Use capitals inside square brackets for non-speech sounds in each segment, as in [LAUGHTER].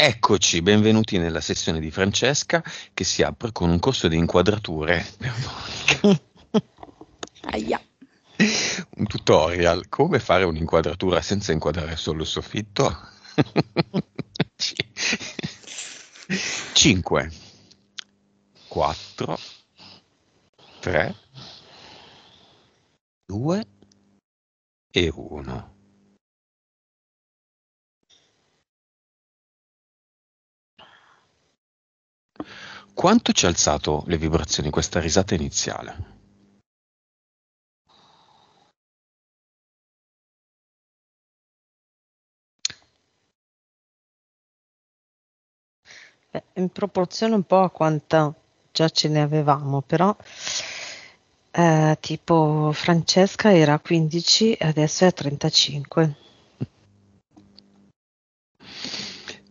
Eccoci, benvenuti nella sessione di Francesca che si apre con un corso di inquadrature Aia. Un tutorial, come fare un'inquadratura senza inquadrare solo il soffitto? 5, 4, 3, 2 e 1. Quanto ci ha alzato le vibrazioni questa risata iniziale? Beh, in proporzione un po' a quanta già ce ne avevamo, però eh, tipo Francesca era a 15 e adesso è a 35.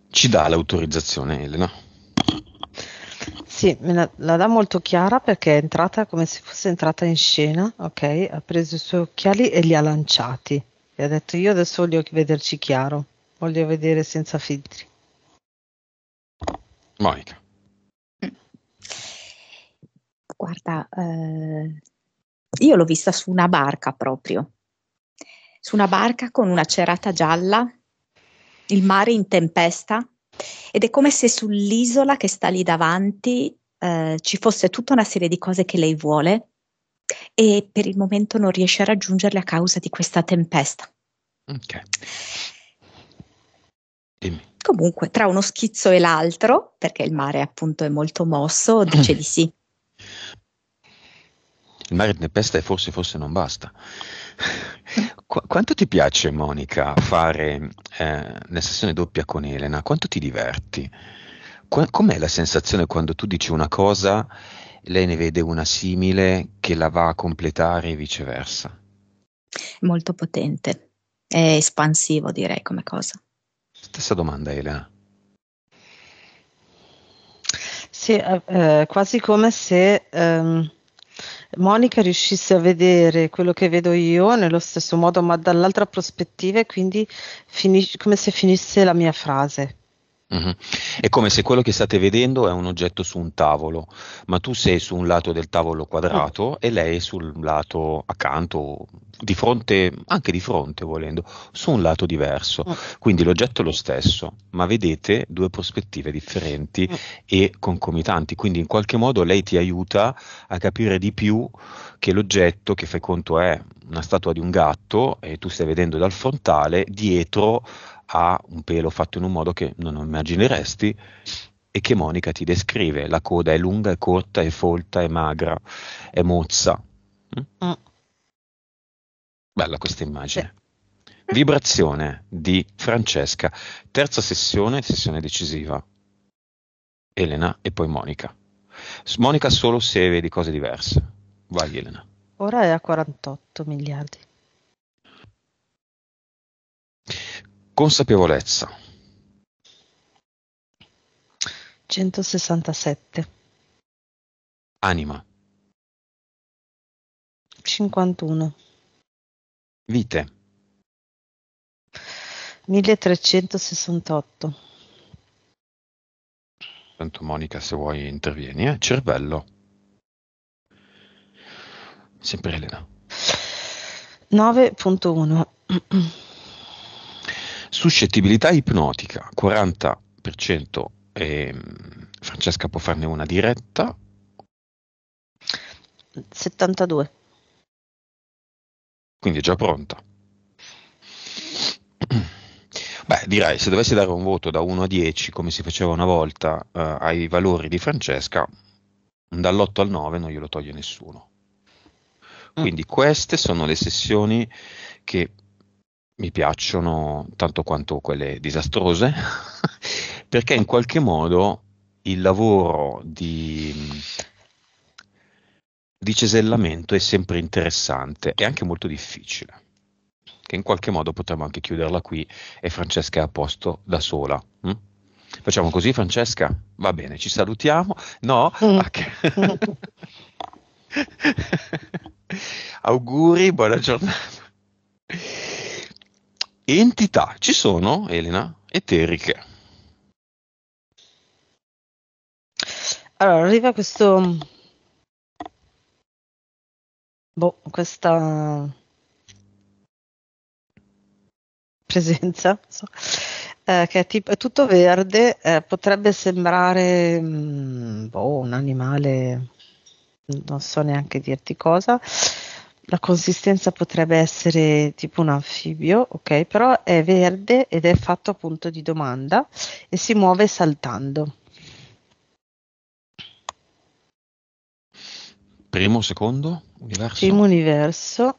Ci dà l'autorizzazione, Elena? Sì, me la, la dà molto chiara perché è entrata come se fosse entrata in scena, ok? Ha preso i suoi occhiali e li ha lanciati. E ha detto io adesso voglio vederci chiaro, voglio vedere senza filtri. Monica. Guarda, eh, io l'ho vista su una barca proprio, su una barca con una cerata gialla, il mare in tempesta ed è come se sull'isola che sta lì davanti eh, ci fosse tutta una serie di cose che lei vuole e per il momento non riesce a raggiungerle a causa di questa tempesta. Ok. Dimmi. Comunque, tra uno schizzo e l'altro, perché il mare appunto è molto mosso, dice [CLEARS THROAT] di sì. Il mare tempesta e forse, forse non basta. Qu- quanto ti piace, Monica, fare eh, la sessione doppia con Elena? Quanto ti diverti? Qu- com'è la sensazione quando tu dici una cosa, lei ne vede una simile che la va a completare e viceversa? Molto potente, è espansivo direi come cosa. Stessa domanda, Elena. Sì, eh, eh quasi come se... Ehm Monica riuscisse a vedere quello che vedo io nello stesso modo, ma dall'altra prospettiva e quindi finis- come se finisse la mia frase. Mm-hmm. È come se quello che state vedendo è un oggetto su un tavolo, ma tu sei su un lato del tavolo quadrato oh. e lei sul lato accanto, di fronte, anche di fronte volendo, su un lato diverso. Oh. Quindi l'oggetto è lo stesso, ma vedete due prospettive differenti oh. e concomitanti. Quindi in qualche modo lei ti aiuta a capire di più che l'oggetto che fai conto è una statua di un gatto e tu stai vedendo dal frontale, dietro ha un pelo fatto in un modo che non immagineresti e che Monica ti descrive. La coda è lunga, è corta, è folta, è magra, è mozza. Mm? mm. Bella questa immagine. Sì. Vibrazione di Francesca, terza sessione, sessione decisiva. Elena e poi Monica. Monica solo se vedi cose diverse. Vai Elena. Ora è a 48 miliardi. consapevolezza. 167 Anima 51 Vite 1368 Tanto Monica se vuoi intervieni, eh? cervello. Sempre Elena. 9.1 [CLEARS THROAT] Suscettibilità ipnotica 40%, e ehm, Francesca può farne una diretta. 72. Quindi è già pronta. Beh, direi se dovessi dare un voto da 1 a 10, come si faceva una volta, eh, ai valori di Francesca, dall'8 al 9 non glielo toglie nessuno. Mm. Quindi queste sono le sessioni che mi piacciono tanto quanto quelle disastrose, [LAUGHS] perché in qualche modo il lavoro di, di cesellamento è sempre interessante e anche molto difficile che in qualche modo potremmo anche chiuderla qui e Francesca è a posto da sola. Hm? Facciamo così Francesca? Va bene, ci salutiamo. No? Mm. Okay. [LAUGHS] Auguri, buona giornata entità ci sono, Elena, eteriche. Allora, arriva questo... Boh, questa presenza, so, eh, che è, tipo, è tutto verde, eh, potrebbe sembrare mh, mm, boh, un animale, non so neanche dirti cosa, la consistenza potrebbe essere tipo un anfibio, ok? Però è verde ed è fatto appunto di domanda e si muove saltando. Primo, secondo, universo. Primo universo.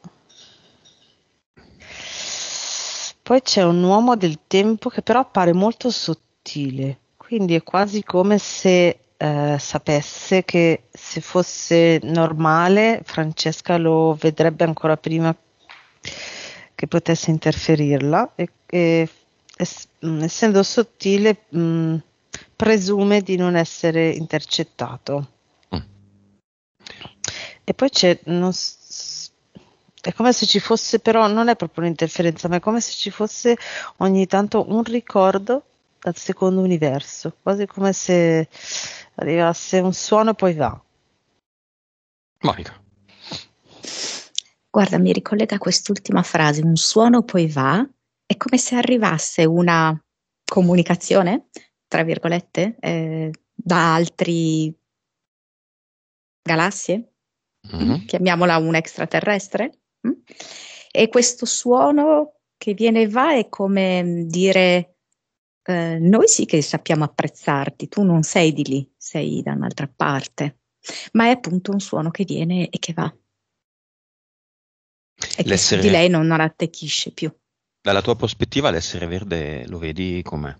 Poi c'è un uomo del tempo che però appare molto sottile, quindi è quasi come se eh, sapesse che se fosse normale Francesca lo vedrebbe ancora prima che potesse interferirla e, e es, mm, essendo sottile mh, mm, presume di non essere intercettato. Mm. E poi c'è, non, è come se ci fosse, però non è proprio un'interferenza, ma è come se ci fosse ogni tanto un ricordo dal secondo universo, quasi come se arrivasse un suono e poi va. Monica. Guarda, mi ricollega a quest'ultima frase, un suono poi va, è come se arrivasse una comunicazione, tra virgolette, eh, da altri galassie, mm-hmm. chiamiamola un extraterrestre, mm? e questo suono che viene e va è come mm, dire eh, noi sì che sappiamo apprezzarti, tu non sei di lì, sei da un'altra parte, ma è appunto un suono che viene e che va. E l'essere... di lei non attecchisce più. Dalla tua prospettiva l'essere verde lo vedi com'è?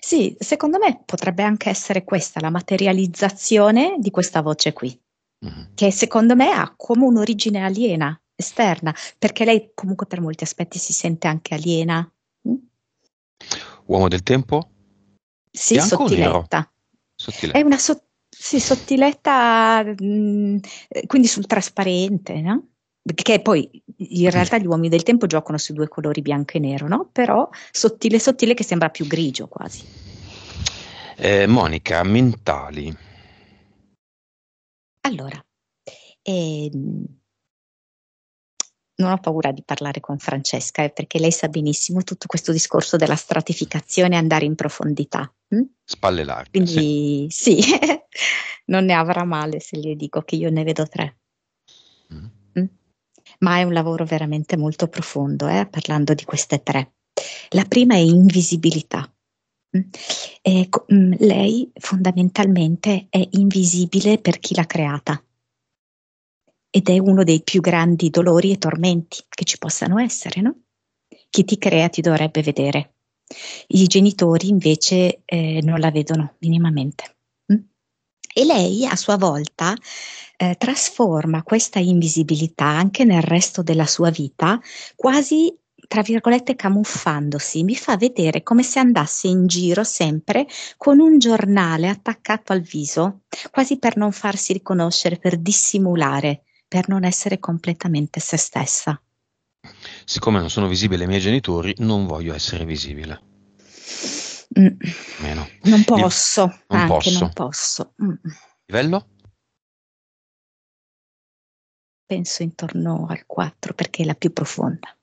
Sì, secondo me potrebbe anche essere questa la materializzazione di questa voce qui, mm-hmm. che secondo me ha come un'origine aliena, esterna, perché lei comunque per molti aspetti si sente anche aliena. Mm? Uomo del tempo? Sì, Bianco sottiletta. sottiletta. È una so- sì, sottiletta, mh, mm, eh, quindi sul trasparente, no? Perché poi in realtà gli uomini del tempo giocano su due colori bianco e nero, no? Però sottile sottile che sembra più grigio quasi. Eh, Monica, mentali. Allora, ehm, non ho paura di parlare con Francesca, eh, perché lei sa benissimo tutto questo discorso della stratificazione e andare in profondità. Hm? Spalle larghe. Quindi sì, sì. [LAUGHS] non ne avrà male se gli dico che io ne vedo tre. Mm. Hm? Ma è un lavoro veramente molto profondo, eh, parlando di queste tre. La prima è invisibilità. Hm? E, eh, mm, lei fondamentalmente è invisibile per chi l'ha creata ed è uno dei più grandi dolori e tormenti che ci possano essere, no? Chi ti crea ti dovrebbe vedere. I genitori invece eh, non la vedono minimamente. Mm? E lei a sua volta eh, trasforma questa invisibilità anche nel resto della sua vita, quasi tra virgolette camuffandosi, mi fa vedere come se andasse in giro sempre con un giornale attaccato al viso, quasi per non farsi riconoscere, per dissimulare per non essere completamente se stessa. Siccome non sono visibile ai miei genitori, non voglio essere visibile. Mm. Meno. Non posso, non anche posso. non posso. Mm. Livello? Penso intorno al 4 perché è la più profonda.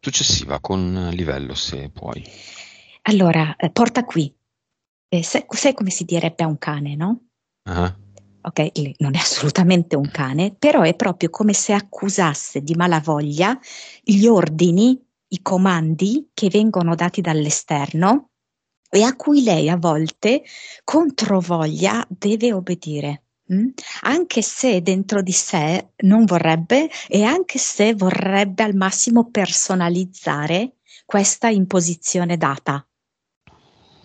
Successiva con livello, se puoi. Allora, eh, porta qui. Eh, sai, sai come si direbbe a un cane, no? Ah. Uh-huh ok? Non è assolutamente un cane, però è proprio come se accusasse di malavoglia gli ordini, i comandi che vengono dati dall'esterno e a cui lei a volte controvoglia deve obbedire. Mm? Anche se dentro di sé non vorrebbe e anche se vorrebbe al massimo personalizzare questa imposizione data.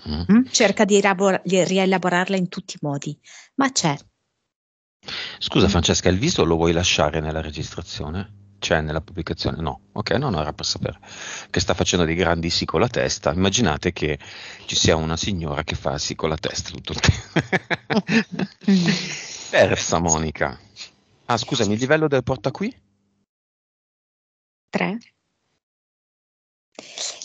Mm. mm? Cerca di rielaborarla in tutti i modi, ma c'è Scusa Francesca, il viso lo vuoi lasciare nella registrazione? Cioè nella pubblicazione? No, ok, no, no, era per sapere che sta facendo dei grandi sì con la testa. Immaginate che ci sia una signora che fa sì con la testa tutto il tempo. Persa [LAUGHS] Monica. Ah, scusami, il livello del porta qui? Tre.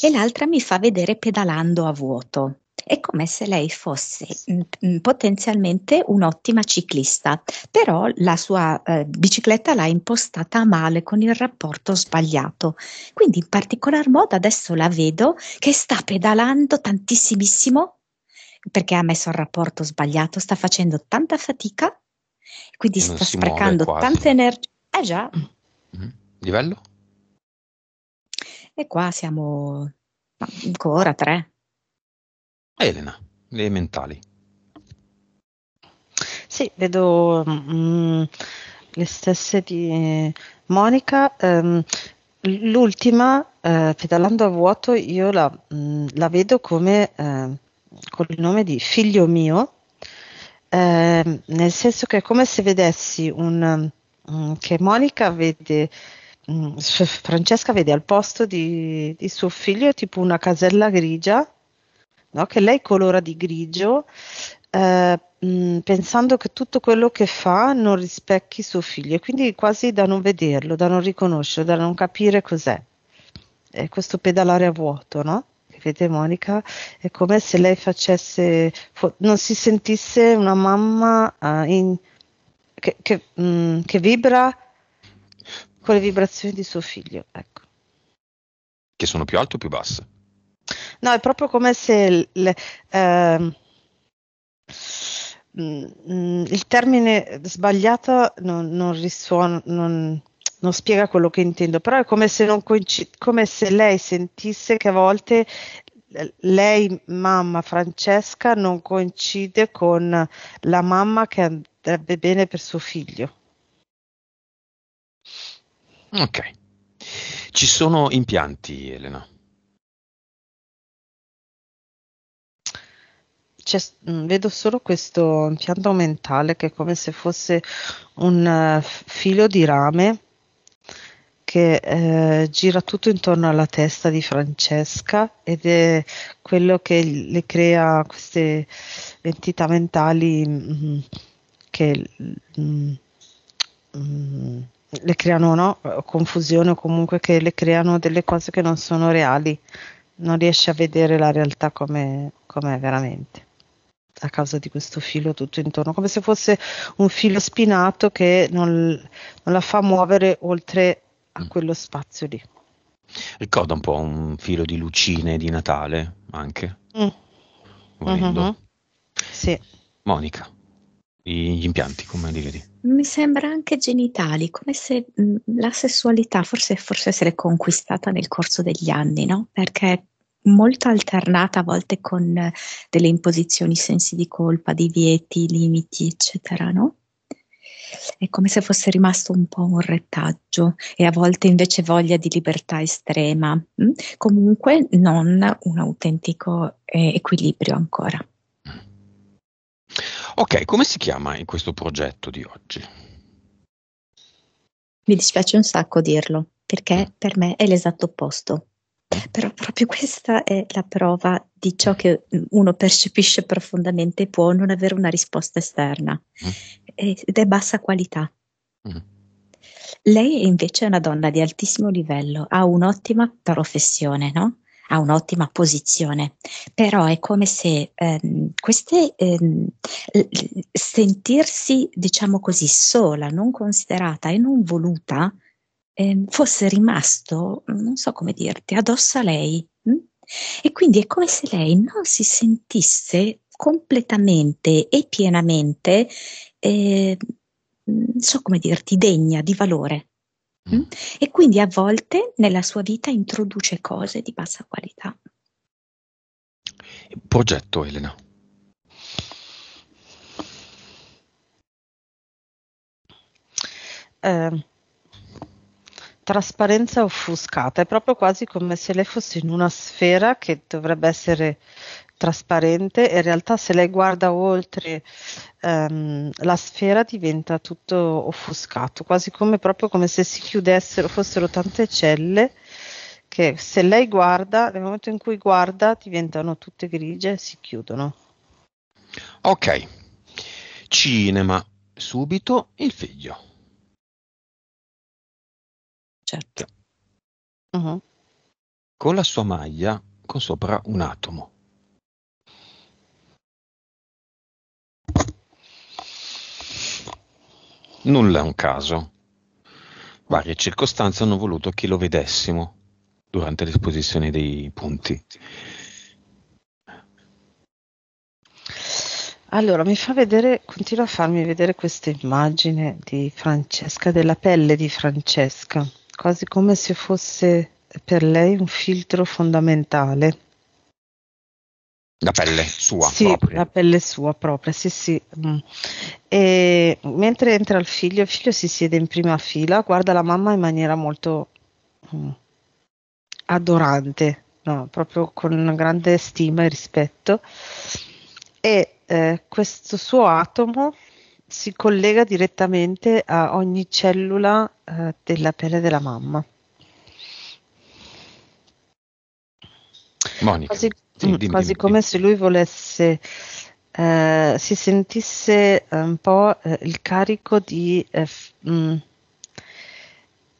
E l'altra mi fa vedere pedalando a vuoto è come se lei fosse mh, mm, mm, potenzialmente un'ottima ciclista, però la sua eh, bicicletta l'ha impostata male con il rapporto sbagliato. Quindi in particolar modo adesso la vedo che sta pedalando tantissimo perché ha messo il rapporto sbagliato, sta facendo tanta fatica, quindi non sta sprecando tanta energia. Eh già. Mm-hmm. Livello? E qua siamo ancora tre. Elena, le mentali. Sì, vedo mh, mm, le stesse di Monica. Ehm, l'ultima, eh, pedalando a vuoto, io la, mh, mm, la vedo come eh, con il nome di figlio mio, eh, nel senso che è come se vedessi un, mh, mm, che Monica vede Francesca vede al posto di, di, suo figlio tipo una casella grigia no? che lei colora di grigio eh, mm, pensando che tutto quello che fa non rispecchi suo figlio, e quindi quasi da non vederlo, da non riconoscerlo, da non capire cos'è. È questo pedalare a vuoto, no? Che vede Monica, è come se lei facesse, non si sentisse una mamma uh, in, che, che, mh, mm, che vibra con le vibrazioni di suo figlio. Ecco. Che sono più alte o più basse? No, è proprio come se il, eh, mm, mm, il termine sbagliato non, non risuona, non, non, spiega quello che intendo, però è come se, coincid- come se lei sentisse che a volte lei, mamma Francesca, non coincide con la mamma che andrebbe bene per suo figlio. Ok. Ci sono impianti, Elena? Mm, vedo solo questo impianto mentale che è come se fosse un eh, filo di rame che eh, gira tutto intorno alla testa di Francesca ed è quello che le crea queste entità mentali mh, mm, che mh, mh, mm, le creano no? confusione o comunque che le creano delle cose che non sono reali, non riesce a vedere la realtà come, come è veramente a causa di questo filo tutto intorno, come se fosse un filo spinato che non, non la fa muovere oltre a mm. quello spazio lì. Ricorda un po' un filo di lucine di Natale anche. Mm. Mm-hmm. Sì. Monica, gli impianti, come li vedi? Mi sembra anche genitali, come se mm, la sessualità forse, forse se l'è conquistata nel corso degli anni, no? Perché molto alternata a volte con eh, delle imposizioni, sensi di colpa, divieti, limiti, eccetera, no? È come se fosse rimasto un po' un retaggio e a volte invece voglia di libertà estrema, mm? comunque non un autentico eh, equilibrio ancora. Ok, come si chiama in questo progetto di oggi? Mi dispiace un sacco dirlo, perché mm. per me è l'esatto opposto però proprio questa è la prova di ciò che mm, uno percepisce profondamente può non avere una risposta esterna mm. Eh, ed è bassa qualità. Mm. Lei invece è una donna di altissimo livello, ha un'ottima professione, no? ha un'ottima posizione, però è come se ehm, queste, ehm, sentirsi, diciamo così, sola, non considerata e non voluta, ehm, fosse rimasto, non so come dirti, addosso a lei. Mm? E quindi è come se lei non si sentisse completamente e pienamente, eh, non so come dirti, degna di valore. Mm? mm. E quindi a volte nella sua vita introduce cose di bassa qualità. Progetto, Elena. Uh, trasparenza offuscata, è proprio quasi come se lei fosse in una sfera che dovrebbe essere trasparente e in realtà se lei guarda oltre ehm, la sfera diventa tutto offuscato, quasi come proprio come se si chiudessero, fossero tante celle che se lei guarda, nel momento in cui guarda diventano tutte grigie e si chiudono. Ok, cinema, subito il figlio. Certo. Uh-huh. Con la sua maglia con sopra un atomo. Nulla è un caso. Varie circostanze hanno voluto che lo vedessimo durante l'esposizione dei punti. Allora, mi fa vedere, continua a farmi vedere questa immagine di Francesca, della pelle di Francesca quasi come se fosse per lei un filtro fondamentale. La pelle sua sì, propria. La pelle sua propria, sì, sì. Mm. E mentre entra il figlio, il figlio si siede in prima fila, guarda la mamma in maniera molto mm, adorante, no? proprio con una grande stima e rispetto. E eh, questo suo atomo si collega direttamente a ogni cellula eh, della pelle della mamma. Monica, quasi, sì, dimmi, mm, quasi dimmi, come se lui volesse, eh, si sentisse eh, un po' eh, il carico di, mh, eh, mm,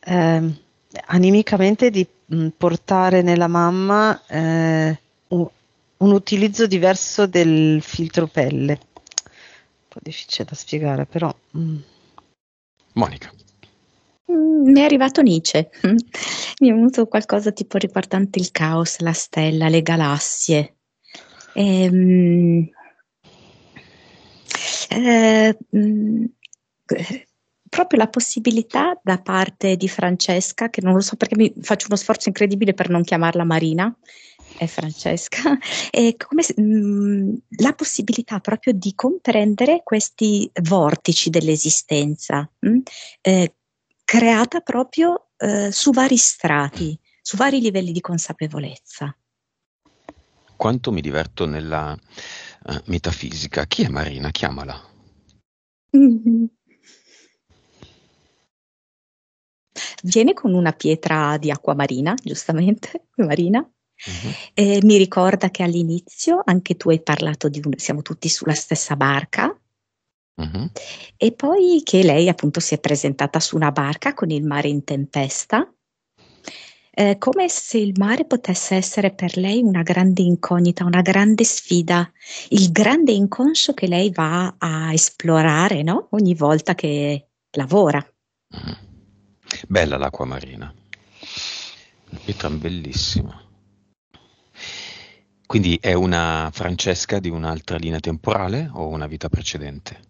ehm, animicamente, di mh, mm, portare nella mamma eh, un, un utilizzo diverso del filtro pelle po' difficile da spiegare, però... Mm. Monica. Mm, mi è arrivato Nietzsche, [LAUGHS] mi è venuto qualcosa tipo riguardante il caos, la stella, le galassie. Ehm, eh, mh, mm, proprio la possibilità da parte di Francesca, che non lo so perché mi faccio uno sforzo incredibile per non chiamarla Marina, è eh, Francesca, [LAUGHS] e eh, come, mh, mm, la possibilità proprio di comprendere questi vortici dell'esistenza, mh, mm, eh, creata proprio eh, su vari strati, su vari livelli di consapevolezza. Quanto mi diverto nella uh, metafisica. Chi è Marina? Chiamala. Mm-hmm. Viene con una pietra di acqua marina, giustamente, [LAUGHS] Marina. Uh-huh. Eh, mi ricorda che all'inizio anche tu hai parlato di un, siamo tutti sulla stessa barca. Uh-huh. E poi che lei appunto si è presentata su una barca con il mare in tempesta, eh, come se il mare potesse essere per lei una grande incognita, una grande sfida, il grande inconscio che lei va a esplorare no? ogni volta che lavora. Uh-huh. Bella l'acqua marina, una bellissima. Quindi è una Francesca di un'altra linea temporale o una vita precedente?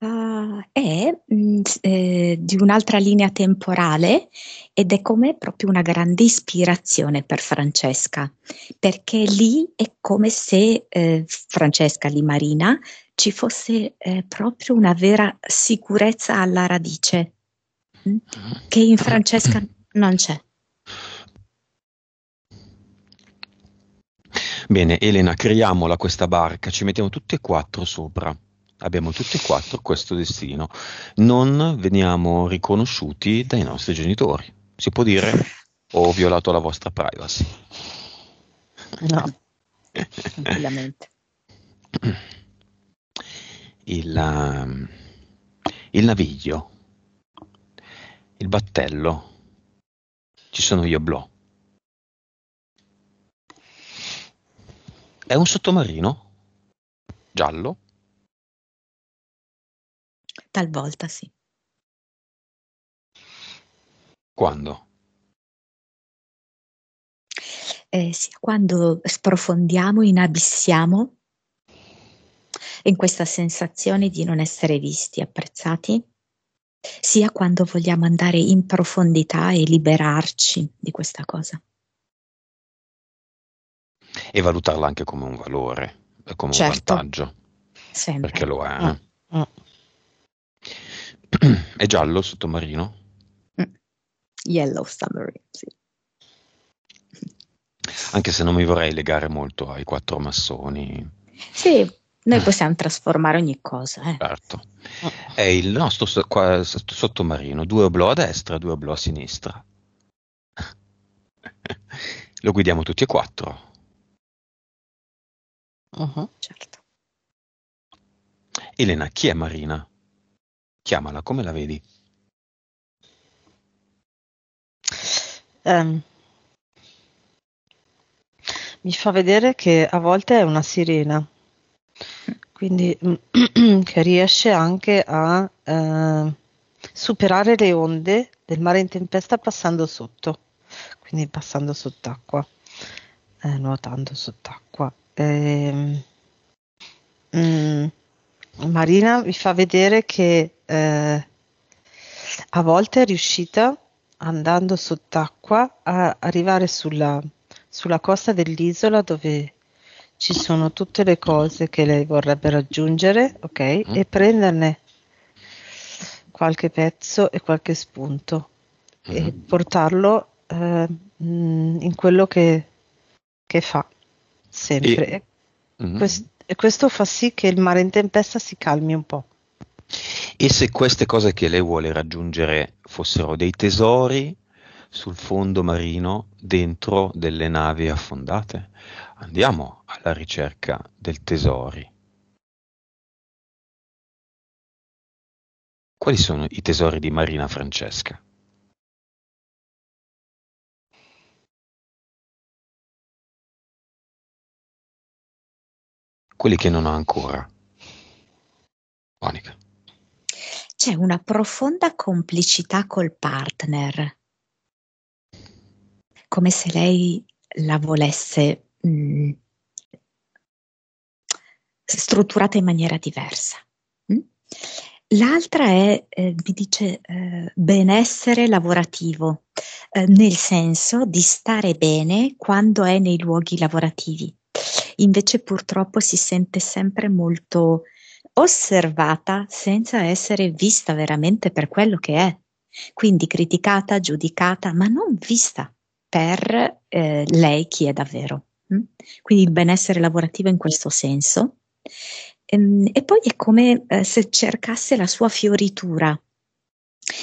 Uh, è mh, mm, eh, di un'altra linea temporale ed è come proprio una grande ispirazione per Francesca, perché lì è come se eh, Francesca lì Marina ci fosse eh, proprio una vera sicurezza alla radice, mh, mm, ah. che in Francesca [CLEARS THROAT] non c'è. Bene, Elena, creiamola questa barca, ci mettiamo tutti e quattro sopra. Abbiamo tutti e quattro questo destino. Non veniamo riconosciuti dai nostri genitori. Si può dire ho violato la vostra privacy. No, [LAUGHS] tranquillamente. Il, ehm, il naviglio, il battello, ci sono gli oblò È un sottomarino? Giallo? Talvolta sì. Quando? Eh, sì, quando sprofondiamo, inabissiamo in questa sensazione di non essere visti, apprezzati, sia quando vogliamo andare in profondità e liberarci di questa cosa e valutarla anche come un valore, eh, come certo. un vantaggio. Sempre. Perché lo è. Eh. Mm. Mm. [CLEARS THROAT] è giallo sottomarino? Mm. Yellow submarine, sì. Anche se non mi vorrei legare molto ai quattro massoni. Sì, noi possiamo trasformare ogni cosa. Eh. Certo. Mm. È il nostro so- sottomarino, due oblò a destra, due oblò a sinistra. [LAUGHS] Lo guidiamo tutti e quattro. Uh-huh. Certo. Elena, chi è Marina? Chiamala, come la vedi? Um, mi fa vedere che a volte è una sirena, quindi [CLEARS THROAT] che riesce anche a eh, superare le onde del mare in tempesta passando sotto, quindi passando sott'acqua, eh, nuotando sott'acqua eh, mh, mm, Marina vi fa vedere che eh, a volte è riuscita andando sott'acqua a arrivare sulla, sulla costa dell'isola dove ci sono tutte le cose che lei vorrebbe raggiungere, ok? Mm. E prenderne qualche pezzo e qualche spunto mm. e mm-hmm. portarlo eh, mm, in quello che, che fa sempre. E... Mm-hmm. Quest- questo fa sì che il mare in tempesta si calmi un po'. E se queste cose che lei vuole raggiungere fossero dei tesori sul fondo marino dentro delle navi affondate? Andiamo alla ricerca del tesori. Quali sono i tesori di Marina Francesca? quelli che non ha ancora. Monica. C'è una profonda complicità col partner, come se lei la volesse mh, mm, strutturata in maniera diversa. Mm? L'altra è, eh, mi dice, eh, benessere lavorativo, eh, nel senso di stare bene quando è nei luoghi lavorativi invece purtroppo si sente sempre molto osservata senza essere vista veramente per quello che è, quindi criticata, giudicata, ma non vista per eh, lei chi è davvero. Hm? Quindi il benessere lavorativo in questo senso. Ehm, e, poi è come eh, se cercasse la sua fioritura,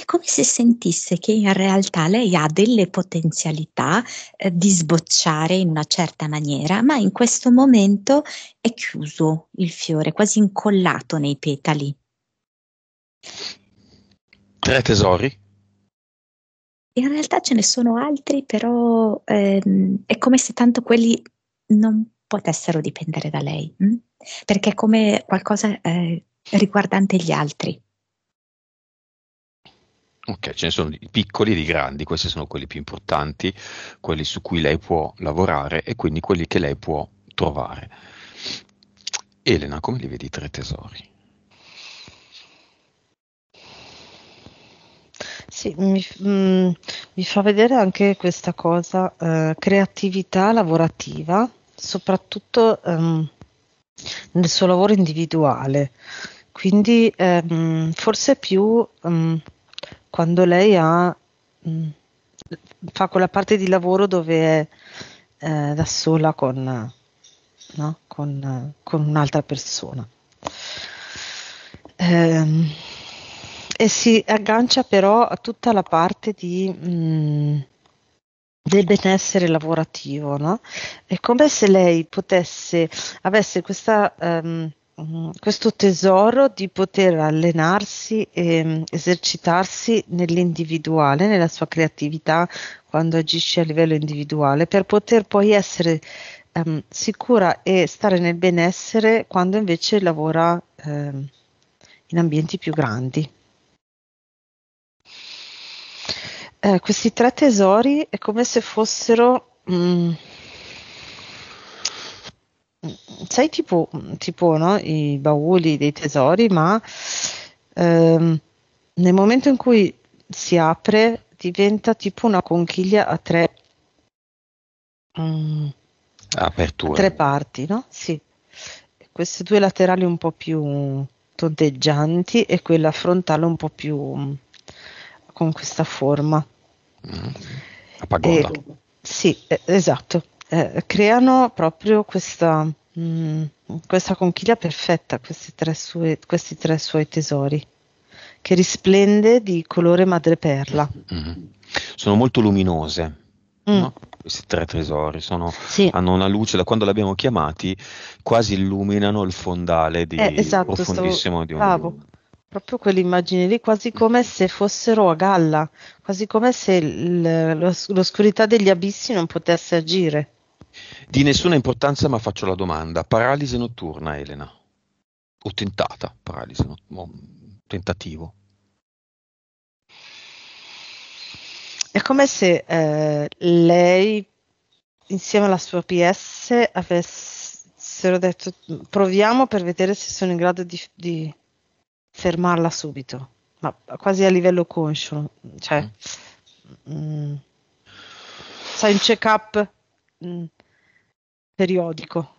come se sentisse che in realtà lei ha delle potenzialità, ehm, di sbocciare in una certa maniera, ma in questo momento è chiuso il fiore, quasi incollato nei petali. Tre tesori? In realtà ce ne sono altri, però, ehm, è come se tanto quelli non potessero dipendere da lei, mh, mm? perché è come qualcosa, ehm, riguardante gli altri. Ok, ce ne sono di piccoli e di grandi, questi sono quelli più importanti, quelli su cui lei può lavorare e quindi quelli che lei può trovare. Elena, come li vedi i tre tesori? Sì, mi, mh, mm, mi fa vedere anche questa cosa, eh, creatività lavorativa, soprattutto ehm, nel suo lavoro individuale, quindi ehm, forse più... Ehm, quando lei ha, mh, mm, fa quella parte di lavoro dove è eh, da sola con, no? con, con un'altra persona. Eh, e si aggancia però a tutta la parte di, mh, mm, del benessere lavorativo, no? È come se lei potesse, avesse questa... Um, Mm-hmm. questo tesoro di poter allenarsi e mm, esercitarsi nell'individuale, nella sua creatività quando agisce a livello individuale, per poter poi essere um, sicura e stare nel benessere quando invece lavora um, in ambienti più grandi. Eh, questi tre tesori è come se fossero... Um, sai tipo, tipo no, i bauli dei tesori, ma ehm, nel momento in cui si apre diventa tipo una conchiglia a tre, mm, Apertura. A tre parti, no? Sì. Queste due laterali un po' più tonteggianti e quella frontale un po' più mm, con questa forma. Mm. A pagoda. E, sì, esatto. Eh, creano proprio questa Mm, questa conchiglia perfetta, questi tre, sue, questi tre, suoi tesori, che risplende di colore madreperla. Mm-hmm. Sono molto luminose. Mm. No? Questi tre tesori sono, sì. hanno una luce, da quando li abbiamo chiamati, quasi illuminano il fondale di, eh, esatto, profondissimo stavo, di un bravo. Proprio quell'immagine lì, quasi come se fossero a galla, quasi come se l, l'oscurità degli abissi non potesse agire. Di nessuna importanza, ma faccio la domanda. Paralisi notturna, Elena. O tentata, paralisi, no, tentativo. È come se eh, lei, insieme alla sua PS, avessero detto proviamo per vedere se sono in grado di, di fermarla subito, ma quasi a livello conscio. Cioè, mm. mh, mm, mm. sai, un check-up. Mm periodico.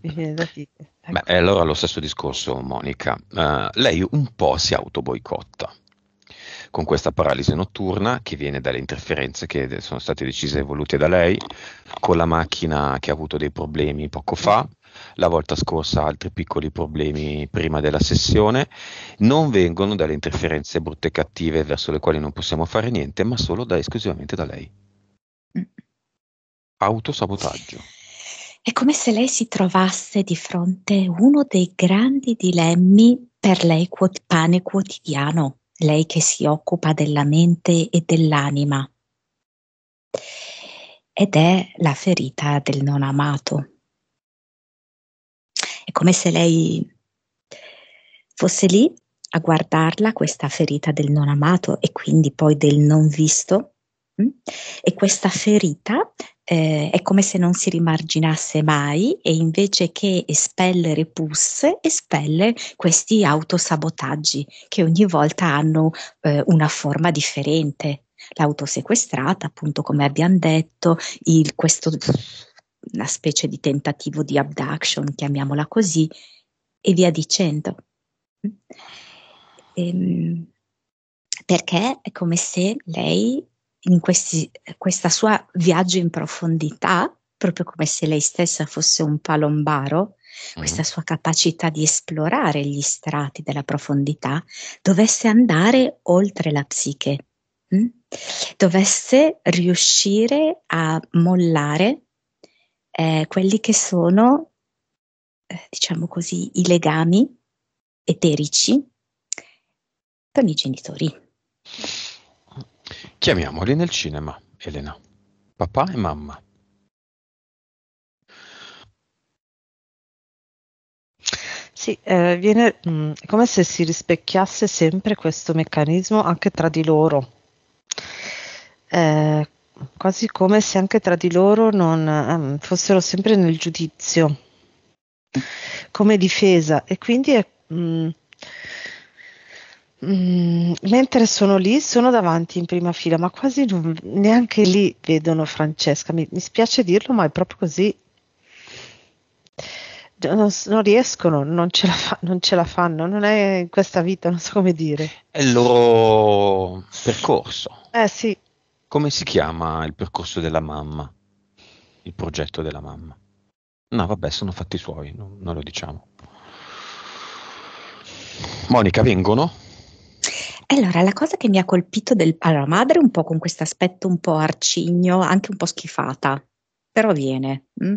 Eh. Eh, ecco. Beh, allora lo stesso discorso, Monica. Uh, lei un po' si autoboicotta con questa paralisi notturna che viene dalle interferenze che sono state decise e volute da lei, con la macchina che ha avuto dei problemi poco fa, la volta scorsa altri piccoli problemi prima della sessione, non vengono dalle interferenze brutte e cattive verso le quali non possiamo fare niente, ma solo da, esclusivamente da lei. Mm. Autosabotaggio. È come se lei si trovasse di fronte uno dei grandi dilemmi per lei quot- pane quotidiano, lei che si occupa della mente e dell'anima. Ed è la ferita del non amato. È come se lei fosse lì a guardarla questa ferita del non amato e quindi poi del non visto. Hm? E questa ferita eh, è come se non si rimarginasse mai e invece che espellere pus, espelle questi autosabotaggi che ogni volta hanno eh, una forma differente. L'autosequestrata, appunto, come abbiamo detto, il, questo, una specie di tentativo di abduction, chiamiamola così, e via dicendo. Ehm, perché è come se lei in questi, questa sua viaggio in profondità, proprio come se lei stessa fosse un palombaro, mm-hmm. questa sua capacità di esplorare gli strati della profondità dovesse andare oltre la psiche, mh? Mm? dovesse riuscire a mollare eh, quelli che sono, eh, diciamo così, i legami eterici con i genitori. Chiamiamoli nel cinema, Elena. Papà e mamma. Sì, eh, viene mh, mm, come se si rispecchiasse sempre questo meccanismo anche tra di loro. Eh, quasi come se anche tra di loro non ehm, fossero sempre nel giudizio come difesa e quindi è, mh, mm, Mm, mentre sono lì, sono davanti in prima fila, ma quasi non, neanche lì vedono Francesca. Mi, mi, spiace dirlo, ma è proprio così. Non, non riescono, non ce, fa, non ce, la fanno, non è in questa vita, non so come dire. È il loro percorso. Eh sì. Come si chiama il percorso della mamma? Il progetto della mamma? No, vabbè, sono fatti suoi, non, non lo diciamo. Monica, vengono? Allora, la cosa che mi ha colpito del allora, madre un po' con questo aspetto un po' arcigno, anche un po' schifata, però viene. Mh?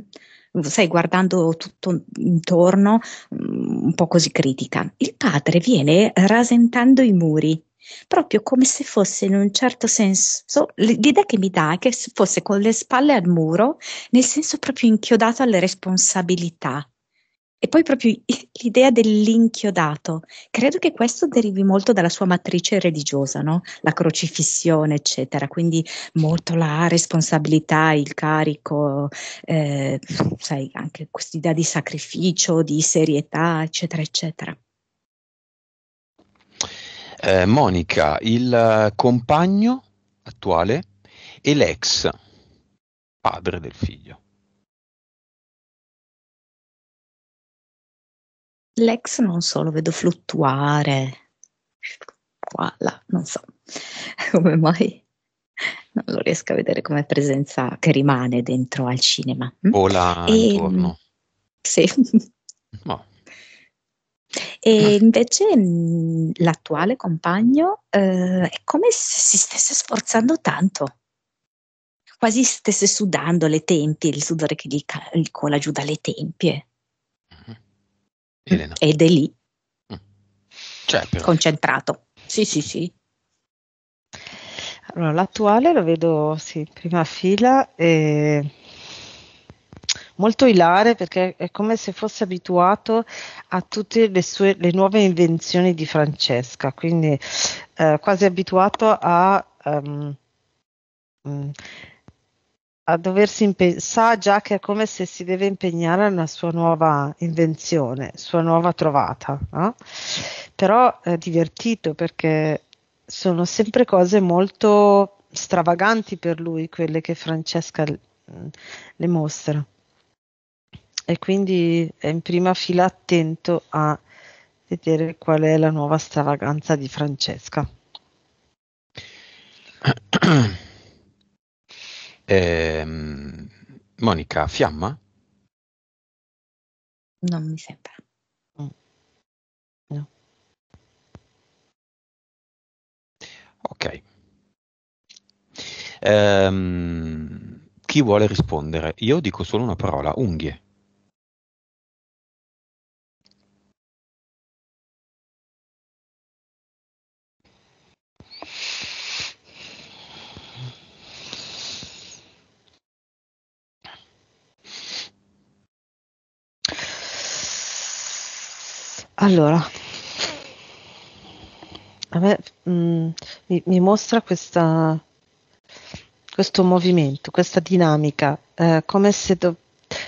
Mm? Sai, guardando tutto intorno, mh, mm, un po' così critica. Il padre viene rasentando i muri, proprio come se fosse in un certo senso, l'idea che mi dà è che fosse con le spalle al muro, nel senso proprio inchiodato alle responsabilità e poi proprio l'idea dell'inchiodato, credo che questo derivi molto dalla sua matrice religiosa, no? la crocifissione, eccetera, quindi molto la responsabilità, il carico, eh, sai, anche quest'idea di sacrificio, di serietà, eccetera, eccetera. Eh, Monica, il eh, compagno attuale e l'ex padre del figlio. L'ex non so, lo vedo fluttuare qua, là, non so [LAUGHS] come mai non lo riesco a vedere come presenza che rimane dentro al cinema. Mm? Vola e, intorno. Mm, sì. No. [LAUGHS] E invece mm, l'attuale compagno eh, è come se si stesse sforzando tanto, quasi stesse sudando le tempie, il sudore che gli, gli cola giù dalle tempie. Elena. Ed è lì. Mm. Cioè, però. Concentrato. Sì, sì, sì. Allora, l'attuale lo vedo, sì, prima fila e molto ilare perché è come se fosse abituato a tutte le sue le nuove invenzioni di Francesca, quindi eh, quasi abituato a um, a doversi impegnare, sa già che è come se si deve impegnare una sua nuova invenzione, sua nuova trovata, no? però è eh, divertito perché sono sempre cose molto stravaganti per lui quelle che Francesca mm, le mostra e quindi è in prima fila attento a vedere qual è la nuova stravaganza di Francesca. [CLEARS THROAT] Ehm, Monica Fiamma? Non mi sembra. Mm. No. Ok. Ehm, chi vuole rispondere? Io dico solo una parola, unghie. Allora, a me mh, mm, mi, mi, mostra questa, questo movimento, questa dinamica, eh, come se do,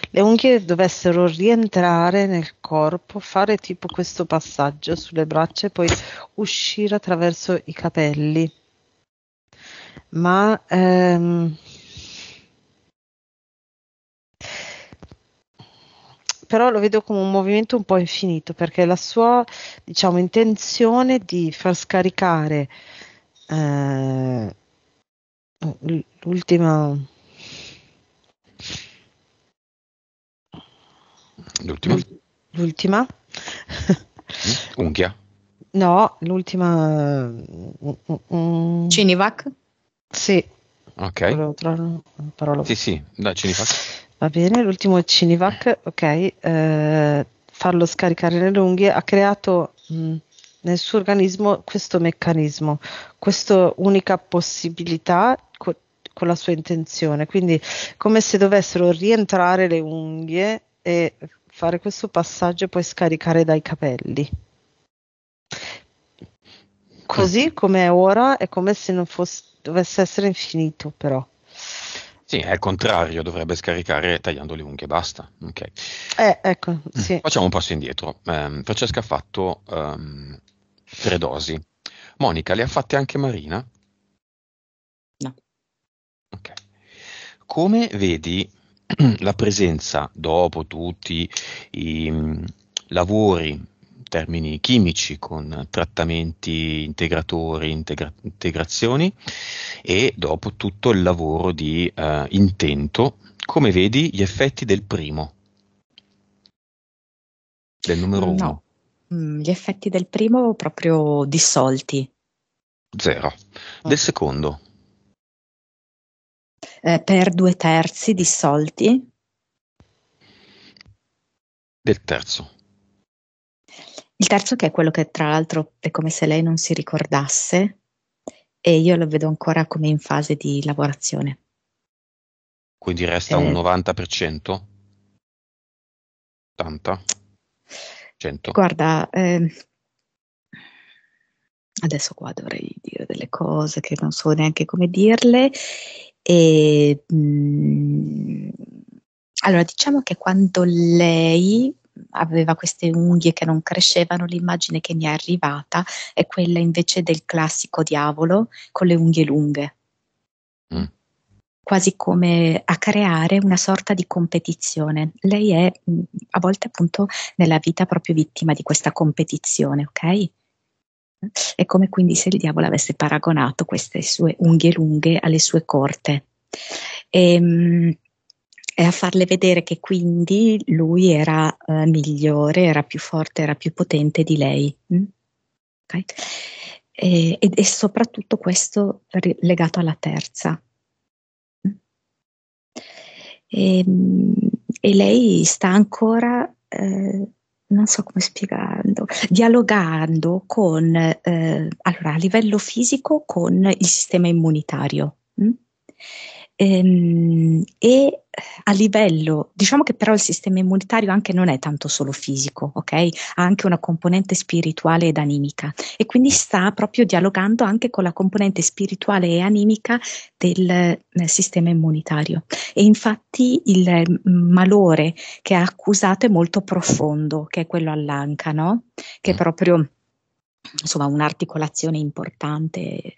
le unghie dovessero rientrare nel corpo, fare tipo questo passaggio sulle braccia e poi uscire attraverso i capelli. Ma ehm, però lo vedo come un movimento un po' infinito perché la sua diciamo, intenzione di far scaricare eh, l'ultima l'ultima l'ultima mm, unghia no l'ultima um, mm, mm, Cinivac sì ok parola sì sì da Cinivac Va bene, l'ultimo Cinivac, ok, eh, farlo scaricare le unghie, ha creato mh, mm, nel suo organismo questo meccanismo, questa unica possibilità co- con la sua intenzione, quindi come se dovessero rientrare le unghie e fare questo passaggio e poi scaricare dai capelli. Così come è ora è come se non fosse, dovesse essere infinito però. Sì, è il contrario, dovrebbe scaricare tagliando le unghie basta. Okay. Eh, ecco, mm. sì. Facciamo un passo indietro. Eh, Francesca ha fatto um, tre dosi. Monica, le ha fatte anche Marina? No. Ok. Come vedi [CLEARS THROAT] la presenza, dopo tutti i mm, lavori termini chimici, con trattamenti integratori, integra- integrazioni e dopo tutto il lavoro di eh, intento, come vedi gli effetti del primo, del numero no. uno. Mm, gli effetti del primo proprio dissolti. Zero. Oh. Del secondo? Eh, per due terzi dissolti. Del terzo? Il terzo che è quello che tra l'altro è come se lei non si ricordasse e io lo vedo ancora come in fase di lavorazione. Quindi resta eh, un 90%? 80? 100? Guarda, eh, adesso qua dovrei dire delle cose che non so neanche come dirle. E, mh, mm, allora, diciamo che quando lei aveva queste unghie che non crescevano, l'immagine che mi è arrivata è quella invece del classico diavolo con le unghie lunghe. Mm. Quasi come a creare una sorta di competizione. Lei è mm, a volte appunto nella vita proprio vittima di questa competizione, ok? È come quindi se il diavolo avesse paragonato queste sue unghie lunghe alle sue corte. E, ehm, e a farle vedere che quindi lui era eh, migliore, era più forte, era più potente di lei. Mm? Okay. E, e, e, soprattutto questo legato alla terza. Mm? E, ehm, e, lei sta ancora, eh, non so come spiegando, dialogando con, eh, allora, a livello fisico con il sistema immunitario. Mm? Ehm, e a livello, diciamo che però il sistema immunitario anche non è tanto solo fisico, ok? Ha anche una componente spirituale ed animica e quindi sta proprio dialogando anche con la componente spirituale e animica del eh, sistema immunitario. E infatti il mm, malore che ha accusato è molto profondo, che è quello all'anca, no? Che è mm. proprio insomma un'articolazione importante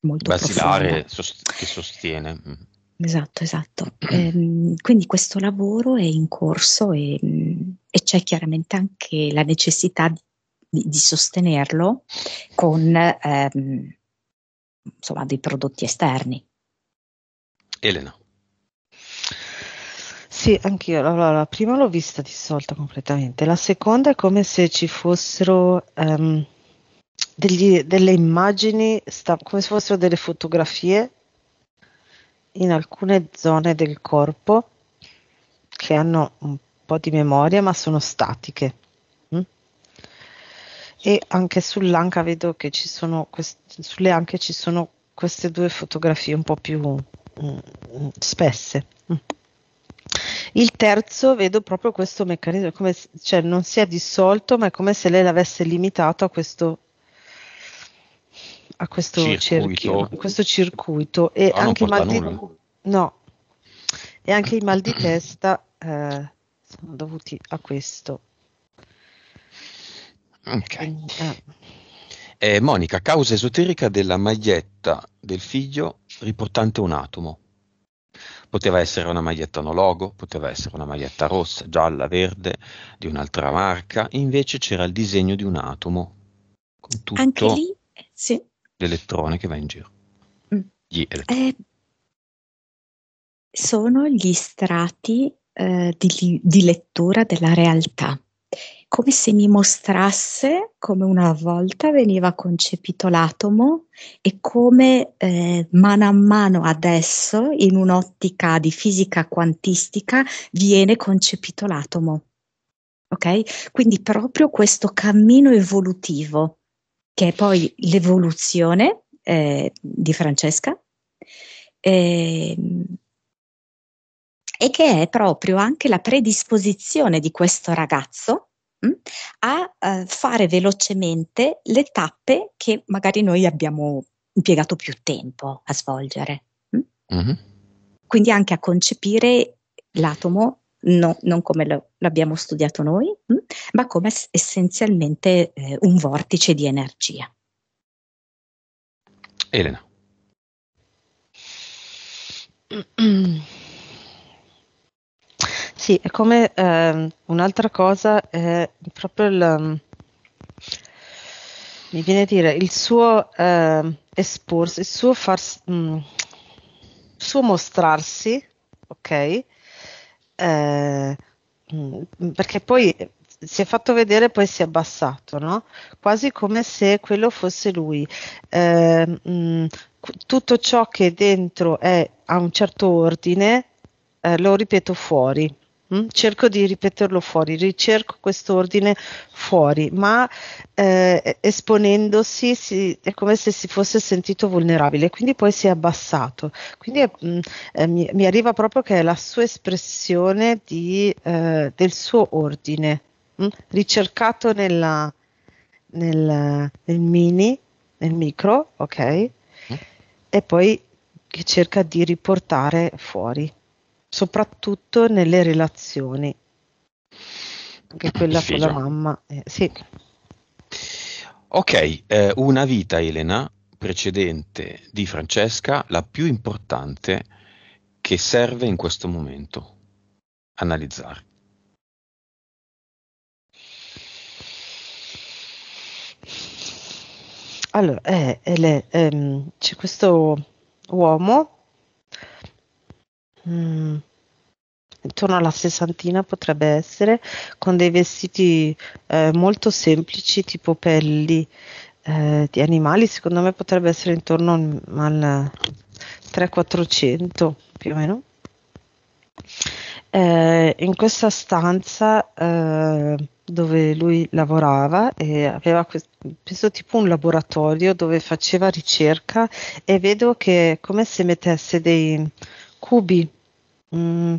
molto basilare sost- che sostiene. Mm. Esatto, esatto. Eh, quindi questo lavoro è in corso e, mm, e c'è chiaramente anche la necessità di, di sostenerlo con ehm, insomma, dei prodotti esterni. Elena. Sì, anch'io. Allora, la prima l'ho vista dissolta completamente, la seconda è come se ci fossero... Um, degli, delle immagini stamp- come se fossero delle fotografie in alcune zone del corpo che hanno un po' di memoria ma sono statiche. Mm? E anche sull'anca vedo che ci sono quest- sulle anche ci sono queste due fotografie un po' più mm, mm spesse. Mm. Il terzo vedo proprio questo meccanismo, come cioè non si è dissolto, ma è come se lei l'avesse limitato a questo a questo circuito, cerchio, a questo circuito e, ah, anche di, no, e anche i mal di testa eh, sono dovuti a questo. Okay. Eh. Eh, Monica, causa esoterica della maglietta del figlio riportante un atomo. Poteva essere una maglietta no logo, poteva essere una maglietta rossa, gialla, verde, di un'altra marca, invece c'era il disegno di un atomo. con Tutto... Anche lì, sì l'elettrone che va in giro. Mm. Gli elettroni. Eh, sono gli strati eh, di, di lettura della realtà, come se mi mostrasse come una volta veniva concepito l'atomo e come eh, mano a mano adesso, in un'ottica di fisica quantistica, viene concepito l'atomo. Ok? Quindi proprio questo cammino evolutivo che è poi l'evoluzione eh, di Francesca, eh, e che è proprio anche la predisposizione di questo ragazzo mh, hm, a eh, fare velocemente le tappe che magari noi abbiamo impiegato più tempo a svolgere. Hm. Mm-hmm. Quindi anche a concepire l'atomo no, non come lo, l'abbiamo studiato noi, mm, ma come essenzialmente eh, un vortice di energia. Elena. Sì, è come eh, un'altra cosa, è proprio il, ehm, mi viene a dire, il suo eh, esporsi, il suo, far, mm, suo mostrarsi, ok? Eh, mm, perché poi si è fatto vedere e poi si è abbassato, no? quasi come se quello fosse lui. Eh, mh, mm, tutto ciò che dentro è a un certo ordine eh, lo ripeto fuori. Mm? Cerco di ripeterlo fuori, ricerco quest'ordine fuori, ma eh, esponendosi si, è come se si fosse sentito vulnerabile, quindi poi si è abbassato. Quindi mm, eh, mi, mi, arriva proprio che è la sua espressione di, eh, del suo ordine, mh? Mm? ricercato nella, nel, nel, mini, nel micro, ok? E poi che cerca di riportare fuori soprattutto nelle relazioni, anche [CLEARS THROAT] quella Figlio. con la mamma. Eh, sì. Ok, eh, una vita Elena precedente di Francesca, la più importante che serve in questo momento analizzare. Allora, eh, ele, ehm, c'è questo uomo Mm. Intorno alla sessantina potrebbe essere, con dei vestiti eh, molto semplici, tipo pelli eh, di animali, secondo me potrebbe essere intorno al 300-400 più o meno. Eh, in questa stanza eh, dove lui lavorava e aveva questo, penso tipo un laboratorio dove faceva ricerca e vedo che è come se mettesse dei cubi mh, mm,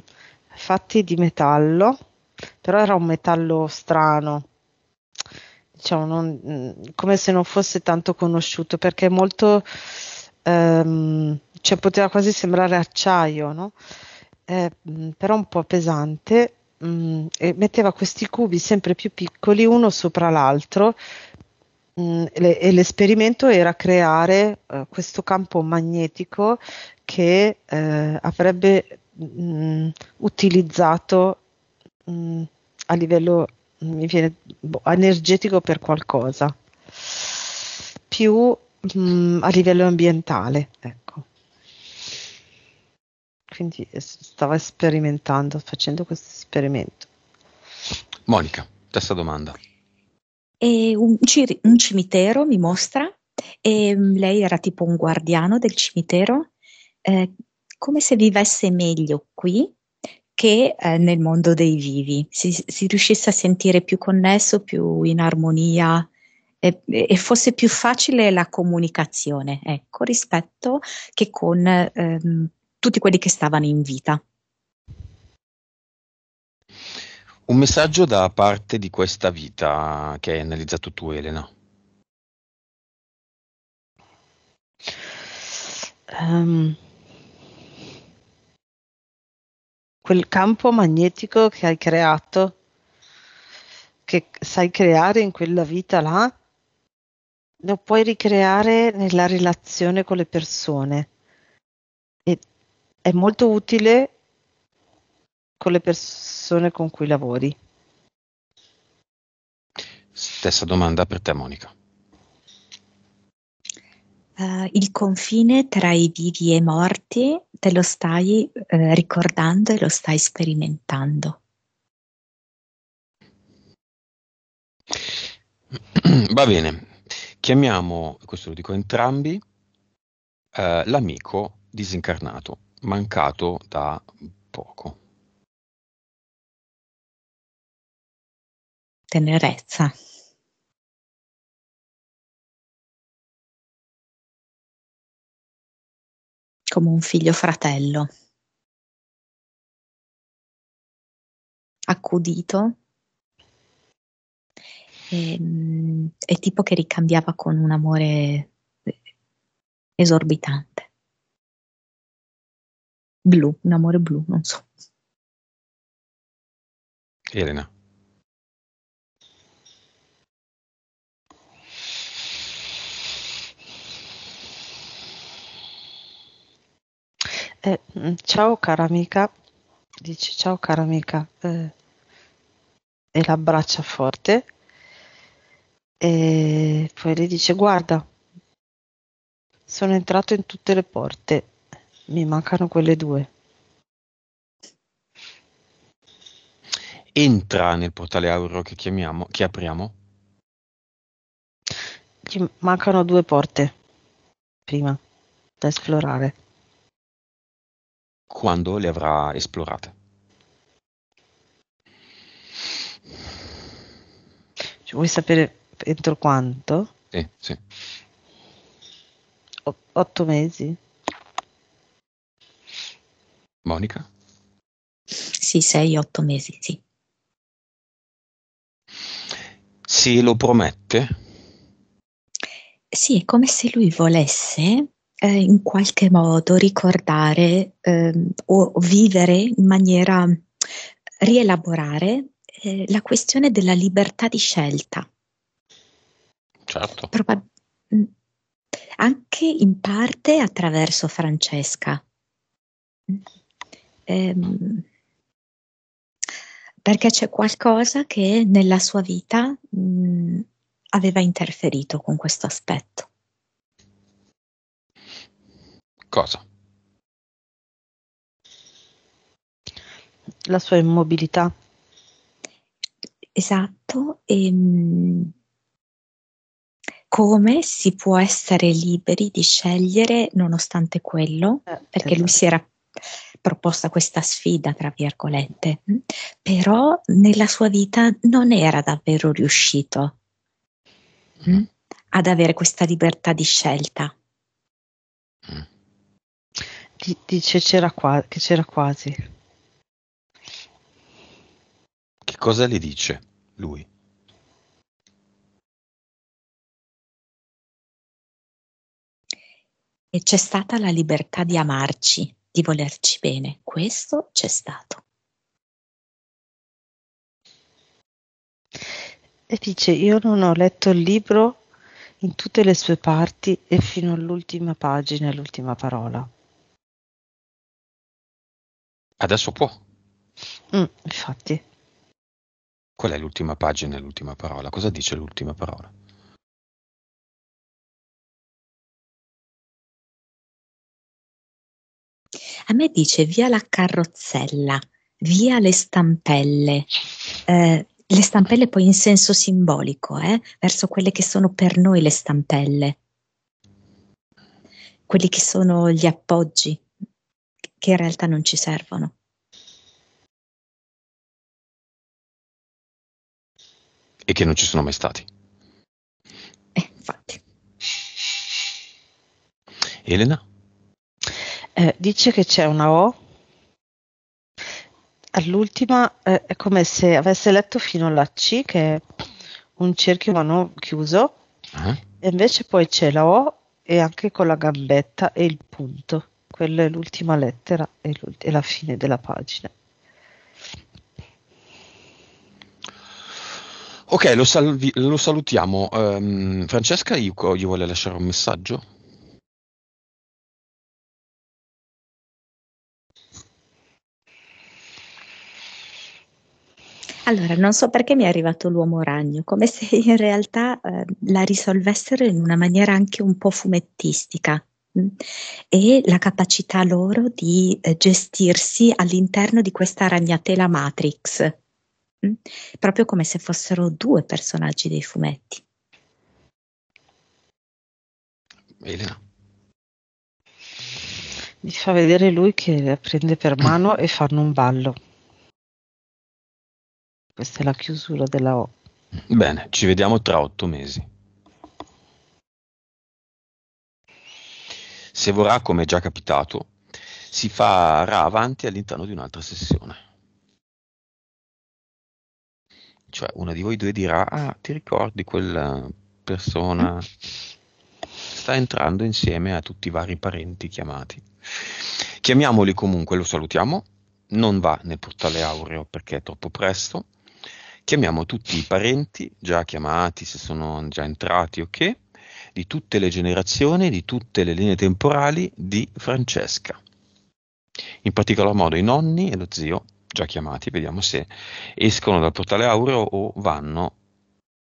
fatti di metallo, però era un metallo strano, diciamo, non, mm, come se non fosse tanto conosciuto, perché molto, ehm, cioè poteva quasi sembrare acciaio, no? eh, mm, però un po' pesante, mh, e metteva questi cubi sempre più piccoli uno sopra l'altro. e l'esperimento era creare eh, questo campo magnetico che eh, avrebbe mh, mm, utilizzato mh, mm, a livello mm, mi viene, boh, energetico per qualcosa, più mh, a livello ambientale. Ecco. Quindi eh, stava sperimentando, facendo questo esperimento. Monica, stessa domanda. Un, un cimitero mi mostra e lei era tipo un guardiano del cimitero eh, come se vivesse meglio qui che eh, nel mondo dei vivi, si, si, riuscisse a sentire più connesso, più in armonia e, e fosse più facile la comunicazione, ecco, rispetto che con ehm, tutti quelli che stavano in vita. Un messaggio da parte di questa vita che hai analizzato tu, Elena. Um, quel campo magnetico che hai creato, che sai creare in quella vita là, lo puoi ricreare nella relazione con le persone. E è molto utile con le persone con cui lavori. Stessa domanda per te, Monica. Uh, il confine tra i vivi e i morti te lo stai eh, ricordando e lo stai sperimentando. [CLEARS THROAT] Va bene, chiamiamo, questo lo dico entrambi, eh, l'amico disincarnato, mancato da poco. Tenerezza. come un figlio fratello. Accudito. E, ehm, e tipo che ricambiava con un amore eh, esorbitante. Blu, un amore blu, non so. Elena. Eh, mm, ciao cara amica, dice ciao cara amica eh, e l'abbraccia forte e poi le dice guarda, sono entrato in tutte le porte, mi mancano quelle due. Entra nel portale aureo che chiamiamo, che apriamo. Ci mancano due porte prima da esplorare quando le avrà esplorate. Cioè, vuoi sapere entro quanto? Sì, eh, sì. O- otto mesi. Monica? Sì, sei, otto mesi, sì. Sì, lo promette? Sì, è come se lui volesse eh, in qualche modo ricordare eh, o vivere in maniera rielaborare eh, la questione della libertà di scelta. Certo. Probab- mm, anche in parte attraverso Francesca. Mm. Ehm, perché c'è qualcosa che nella sua vita mh, mm, aveva interferito con questo aspetto. Cosa? La sua immobilità. Esatto. Ehm, come si può essere liberi di scegliere nonostante quello? Eh, perché lui esatto. si era proposta questa sfida, tra virgolette, mm? però nella sua vita non era davvero riuscito mm. ad avere questa libertà di scelta. Mm dice c'era qua, che c'era quasi. Che cosa le dice lui? E c'è stata la libertà di amarci, di volerci bene. Questo c'è stato. E dice, io non ho letto il libro in tutte le sue parti e fino all'ultima pagina, all'ultima parola. Adesso può. Mm, infatti. Qual è l'ultima pagina e l'ultima parola? Cosa dice l'ultima parola? A me dice via la carrozzella, via le stampelle. Eh, le stampelle poi in senso simbolico, eh, verso quelle che sono per noi le stampelle, quelli che sono gli appoggi, che in realtà non ci servono. E che non ci sono mai stati. Eh, infatti. Elena? Eh, dice che c'è una O. All'ultima eh, è come se avesse letto fino alla C, che è un cerchio ma non chiuso, uh-huh. e invece poi c'è la O e anche con la gambetta e il punto quella è l'ultima lettera e la fine della pagina. Ok, lo, salvi, lo salutiamo. Um, Francesca, io, gli vuole lasciare un messaggio? Allora, non so perché mi è arrivato l'uomo ragno, come se in realtà eh, la risolvessero in una maniera anche un po' fumettistica e la capacità loro di eh, gestirsi all'interno di questa ragnatela Matrix, mm? proprio come se fossero due personaggi dei fumetti. Bene. Mi fa vedere lui che la prende per mano e fanno un ballo. Questa è la chiusura della O. Bene, ci vediamo tra otto mesi. Se vorrà, come è già capitato, si farà avanti all'interno di un'altra sessione. Cioè, una di voi due dirà, ah, ti ricordi quella persona sta entrando insieme a tutti i vari parenti chiamati. Chiamiamoli comunque, lo salutiamo, non va nel portale aureo perché è troppo presto. Chiamiamo tutti i parenti già chiamati, se sono già entrati o okay, di tutte le generazioni, di tutte le linee temporali di Francesca. In particolar modo i nonni e lo zio, già chiamati, vediamo se escono dal portale aureo o vanno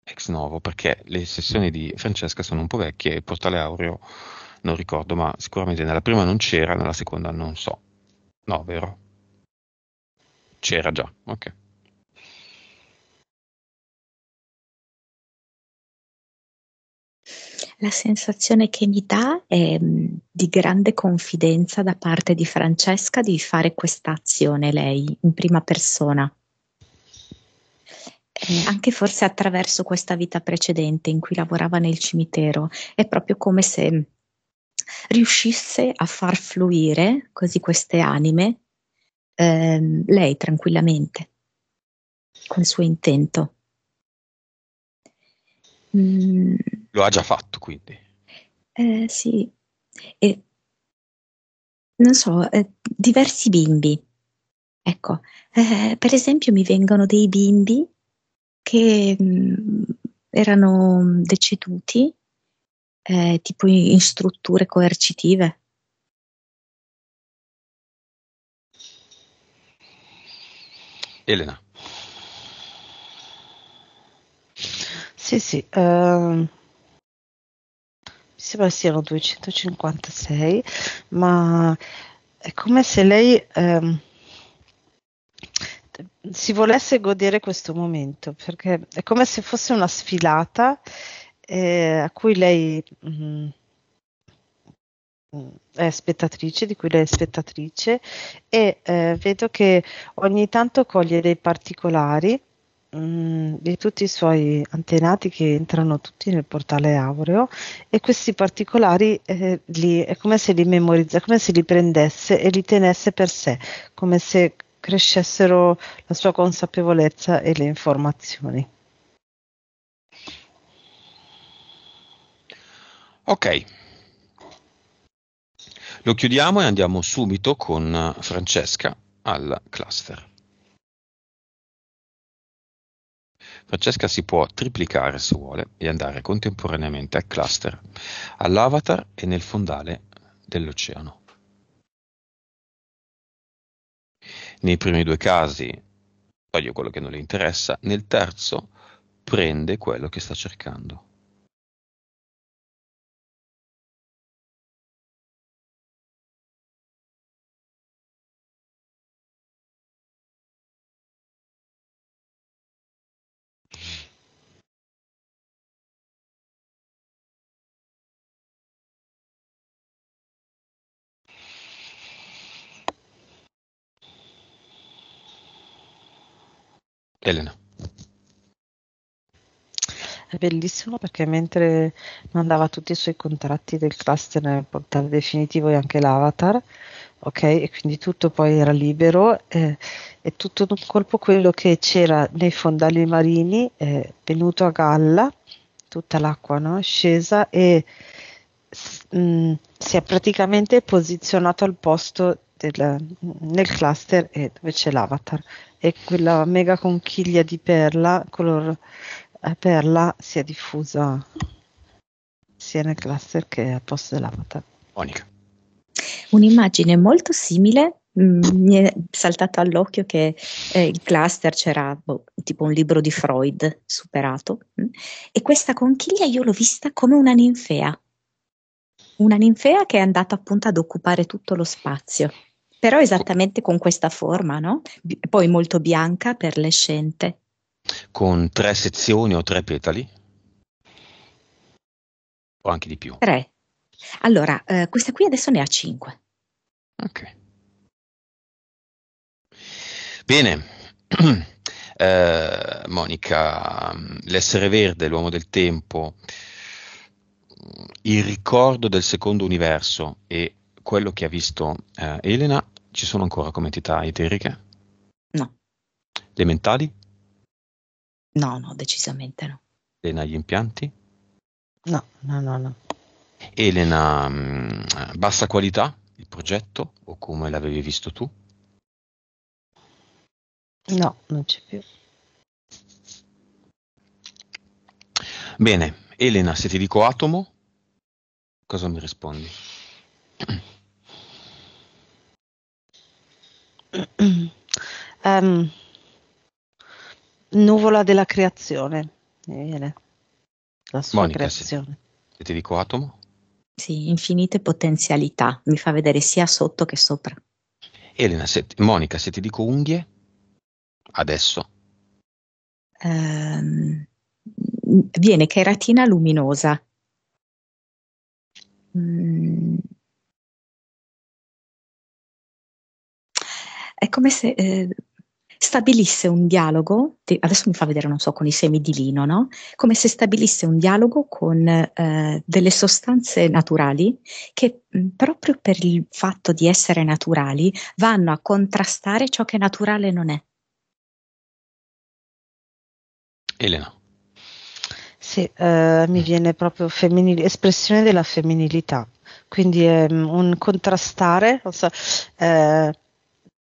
ex novo, perché le sessioni di Francesca sono un po' vecchie e il portale aureo non ricordo, ma sicuramente nella prima non c'era, nella seconda non so. No, vero? C'era già, ok. La sensazione che mi dà è mm, di grande confidenza da parte di Francesca di fare questa azione lei in prima persona. Eh, anche forse attraverso questa vita precedente in cui lavorava nel cimitero, è proprio come se mm, riuscisse a far fluire così queste anime ehm, lei tranquillamente col suo intento. Mm lo ha già fatto, quindi. Eh, sì. E, non so, eh, diversi bimbi. Ecco, eh, per esempio mi vengono dei bimbi che mh, mm, erano mm, deceduti eh, tipo in strutture coercitive. Elena. Sì, sì, uh, sembra siano 256, ma è come se lei ehm, si volesse godere questo momento, perché è come se fosse una sfilata eh, a cui lei mh, mm, è spettatrice, di cui lei è spettatrice, e eh, vedo che ogni tanto coglie dei particolari Mm, di tutti i suoi antenati che entrano tutti nel portale aureo e questi particolari eh, li, è come se li memorizza, come se li prendesse e li tenesse per sé, come se crescessero la sua consapevolezza e le informazioni. Ok, lo chiudiamo e andiamo subito con Francesca al cluster. Francesca si può triplicare se vuole e andare contemporaneamente al cluster, all'avatar e nel fondale dell'oceano. Nei primi due casi toglie quello che non le interessa, nel terzo prende quello che sta cercando. Elena. È bellissimo perché mentre mandava tutti i suoi contratti del cluster nel eh, portale definitivo e anche l'avatar, ok? E quindi tutto poi era libero eh, e tutto in un colpo quello che c'era nei fondali marini è eh, venuto a galla, tutta l'acqua no? scesa e mh, mm, si è praticamente posizionato al posto del, nel cluster e dove c'è l'avatar e quella mega conchiglia di perla, color eh, perla, si è diffusa sia nel cluster che al posto dell'avatar. Monica. Un'immagine molto simile mm, mi è saltato all'occhio che eh, il cluster c'era boh, tipo un libro di Freud superato mh? Mm, e questa conchiglia io l'ho vista come una ninfea, una ninfea che è andata appunto ad occupare tutto lo spazio. Però ecco. esattamente con questa forma, no? B- poi molto bianca per l'escente. Con tre sezioni o tre petali? O anche di più? Tre. Allora, eh, questa qui adesso ne ha cinque. Ok. Bene. [CLEARS THROAT] eh, Monica, l'essere verde, l'uomo del tempo, il ricordo del secondo universo e quello che ha visto eh, Elena, ci sono ancora come entità eteriche? No. Le mentali? No, no, decisamente no. Elena gli impianti? No, no, no, no. Elena, mh, mm, bassa qualità il progetto o come l'avevi visto tu? No, non c'è più. Bene, Elena, se ti dico atomo, cosa mi rispondi? um, [CLEARS THROAT] nuvola della creazione. La sua Monica, creazione. Se, se ti dico atomo? Sì, infinite potenzialità. Mi fa vedere sia sotto che sopra. Elena, se, Monica, se ti dico unghie, adesso? Um, viene cheratina luminosa. Mm, è come se eh, stabilisse un dialogo, adesso mi fa vedere, non so, con i semi di lino, no? Come se stabilisse un dialogo con eh, delle sostanze naturali che mh, mm, proprio per il fatto di essere naturali vanno a contrastare ciò che naturale non è. Elena. Sì, eh, mi mm. viene proprio femminili- espressione della femminilità, quindi è mm, un contrastare, so, eh,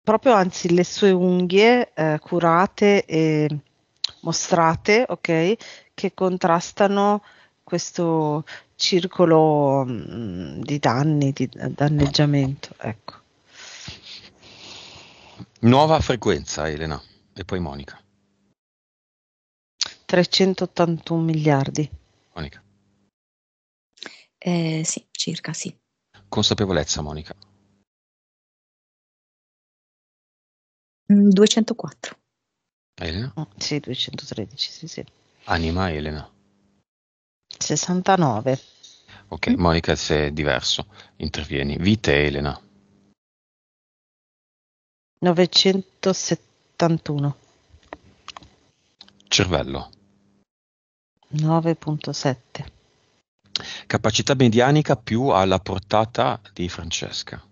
proprio anzi le sue unghie eh, curate e mostrate, ok, che contrastano questo circolo mh, mm, di danni, di danneggiamento, ecco. Nuova frequenza, Elena, e poi Monica. 381 miliardi. Monica. Eh, sì, circa sì. Consapevolezza, Monica. 204. Mm, Elena? Oh, sì, 213, sì, sì. Anima Elena. 69. Ok, mm. Monica, se è diverso, intervieni. Vite Elena. 971. Cervello. 9.7. Capacità medianica più alla portata di Francesca.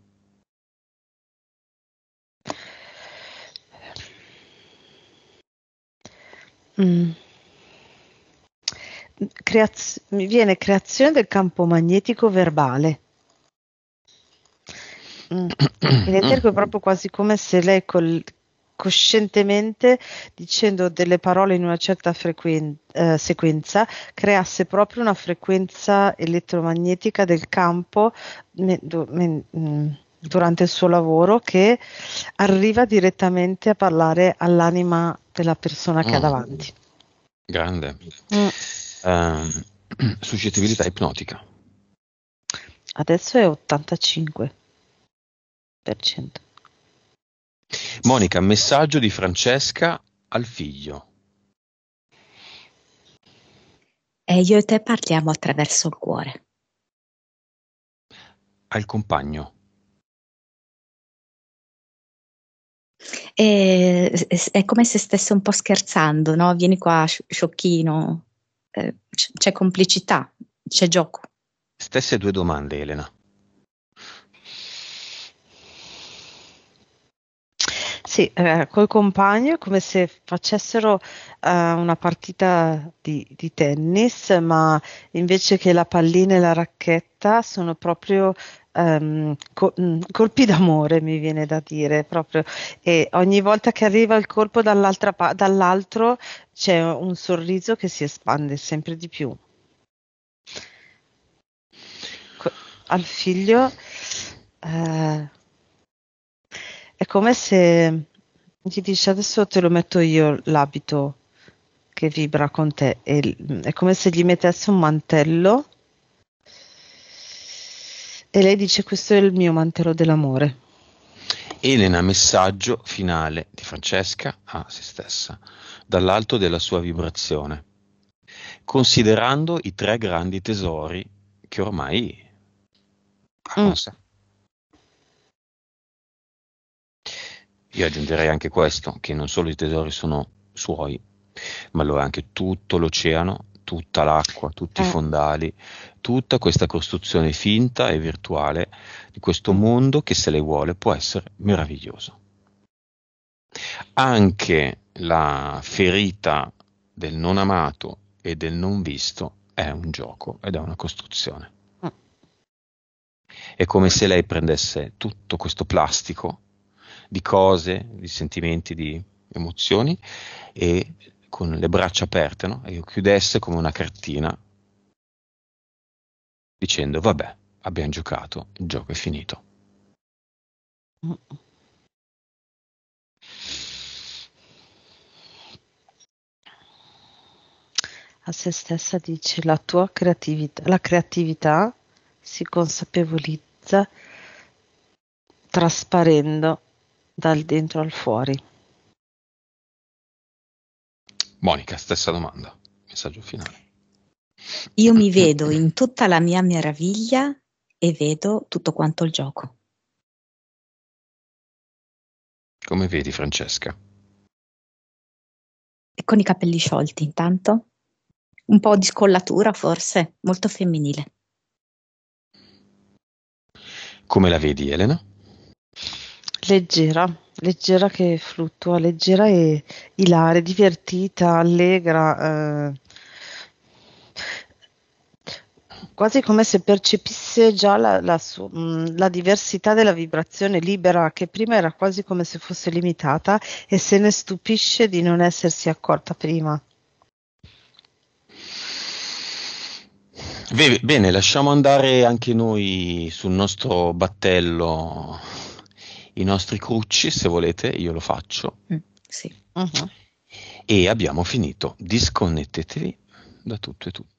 Mm. Creaz- mi viene creazione del campo magnetico verbale. Mm. In etergo è proprio quasi come se lei col- coscientemente, dicendo delle parole in una certa frequen- eh, sequenza, creasse proprio una frequenza elettromagnetica del campo. Me- do- me- mm durante il suo lavoro che arriva direttamente a parlare all'anima della persona che mm. ha davanti. Grande. Mm. Um, [CLEARS THROAT] suscettibilità ipnotica. Adesso è 85%. Monica, messaggio di Francesca al figlio. E eh, io e te parliamo attraverso il cuore. Al compagno. E, è come se stesse un po' scherzando, no? Vieni qua, sciocchino. Eh, c'è complicità, c'è gioco. Stesse due domande, Elena. Sì, eh, col compagno è come se facessero eh, una partita di, di, tennis, ma invece che la pallina e la racchetta sono proprio ehm, co- mm, colpi d'amore, mi viene da dire proprio. E ogni volta che arriva il colpo pa- dall'altro c'è un sorriso che si espande sempre di più. Co- al figlio eh, è come se gli dici adesso te lo metto io l'abito che vibra con te. E è come se gli mettesse un mantello e lei dice questo è il mio mantello dell'amore. Elena, messaggio finale di Francesca a se stessa, dall'alto della sua vibrazione, considerando i tre grandi tesori che ormai mm. ha Io aggiungerei anche questo, che non solo i tesori sono suoi, ma lo è anche tutto l'oceano tutta l'acqua, tutti eh. i fondali, tutta questa costruzione finta e virtuale di questo mondo che se le vuole può essere meraviglioso. Anche la ferita del non amato e del non visto è un gioco ed è una costruzione. Mm. È come se lei prendesse tutto questo plastico di cose, di sentimenti, di emozioni e con le braccia aperte no? e io chiudesse come una cartina dicendo vabbè abbiamo giocato il gioco è finito a se stessa dice la tua creatività la creatività si consapevolizza trasparendo dal dentro al fuori Monica, stessa domanda, messaggio finale. Io mi vedo in tutta la mia meraviglia e vedo tutto quanto il gioco. Come vedi Francesca? E con i capelli sciolti intanto? Un po' di scollatura forse, molto femminile. Come la vedi Elena? Leggera, leggera che fluttua, leggera e ilare, divertita, allegra, eh, quasi come se percepisse già la, la, su, mm, la, diversità della vibrazione libera che prima era quasi come se fosse limitata e se ne stupisce di non essersi accorta prima. Bene, lasciamo andare anche noi sul nostro battello i nostri crucci, se volete, io lo faccio. Mm, sì. uh-huh. E abbiamo finito. Disconnettetevi da tutto e tutti.